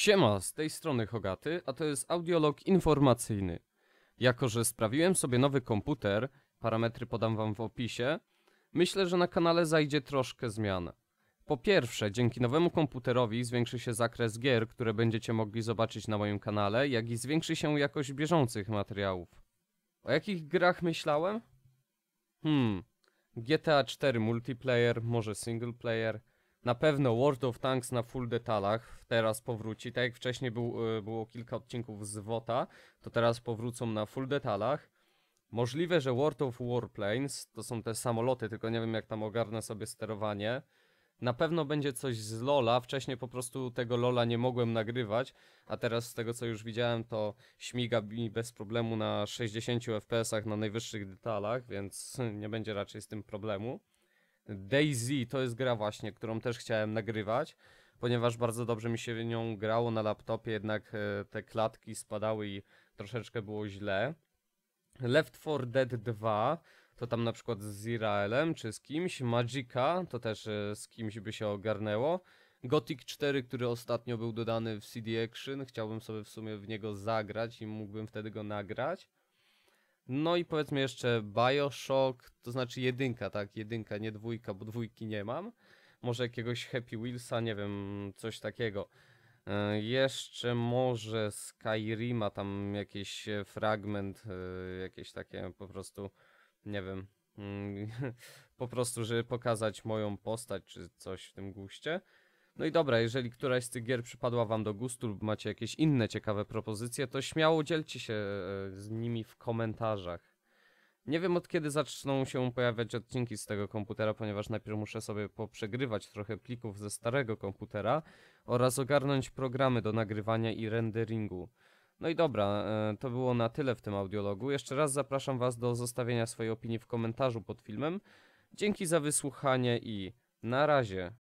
Siema, z tej strony Hogaty, a to jest audiolog informacyjny. Jako, że sprawiłem sobie nowy komputer, parametry podam wam w opisie, myślę, że na kanale zajdzie troszkę zmian. Po pierwsze, dzięki nowemu komputerowi zwiększy się zakres gier, które będziecie mogli zobaczyć na moim kanale, jak i zwiększy się jakość bieżących materiałów. O jakich grach myślałem? Hmm, GTA 4 multiplayer, może single player, na pewno World of Tanks na full detalach teraz powróci. Tak jak wcześniej był, e, było kilka odcinków z WOTA, to teraz powrócą na full detalach. Możliwe, że World of Warplanes, to są te samoloty, tylko nie wiem jak tam ogarnę sobie sterowanie. Na pewno będzie coś z Lola, wcześniej po prostu tego Lola nie mogłem nagrywać, a teraz z tego co już widziałem to śmiga mi bez problemu na 60 fps na najwyższych detalach, więc nie będzie raczej z tym problemu. Daisy to jest gra właśnie, którą też chciałem nagrywać, ponieważ bardzo dobrze mi się nią grało na laptopie, jednak e, te klatki spadały i troszeczkę było źle. Left 4 Dead 2 to tam na przykład z Izraelem, czy z kimś, Magica to też e, z kimś by się ogarnęło. Gothic 4, który ostatnio był dodany w CD Action, chciałbym sobie w sumie w niego zagrać i mógłbym wtedy go nagrać. No i powiedzmy jeszcze Bioshock, to znaczy jedynka, tak, jedynka, nie dwójka, bo dwójki nie mam. Może jakiegoś Happy Wheelsa, nie wiem, coś takiego. E, jeszcze może Skyrima, tam jakiś e, fragment, e, jakieś takie po prostu, nie wiem, mm, po prostu, żeby pokazać moją postać, czy coś w tym guście. No i dobra, jeżeli któraś z tych gier przypadła wam do gustu lub macie jakieś inne ciekawe propozycje, to śmiało dzielcie się e, z nimi w komentarzach. Nie wiem od kiedy zaczną się pojawiać odcinki z tego komputera, ponieważ najpierw muszę sobie poprzegrywać trochę plików ze starego komputera oraz ogarnąć programy do nagrywania i renderingu. No i dobra, e, to było na tyle w tym audiologu. Jeszcze raz zapraszam Was do zostawienia swojej opinii w komentarzu pod filmem. Dzięki za wysłuchanie i na razie.